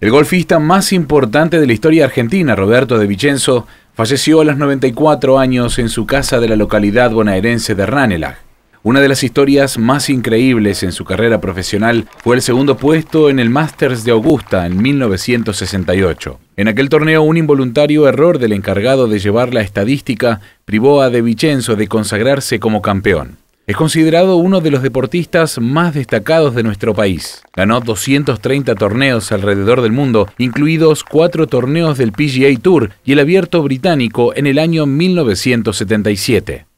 El golfista más importante de la historia argentina, Roberto de Vicenzo, falleció a los 94 años en su casa de la localidad bonaerense de Ranelagh. Una de las historias más increíbles en su carrera profesional fue el segundo puesto en el Masters de Augusta en 1968. En aquel torneo un involuntario error del encargado de llevar la estadística privó a De Vicenzo de consagrarse como campeón. Es considerado uno de los deportistas más destacados de nuestro país. Ganó 230 torneos alrededor del mundo, incluidos cuatro torneos del PGA Tour y el Abierto Británico en el año 1977.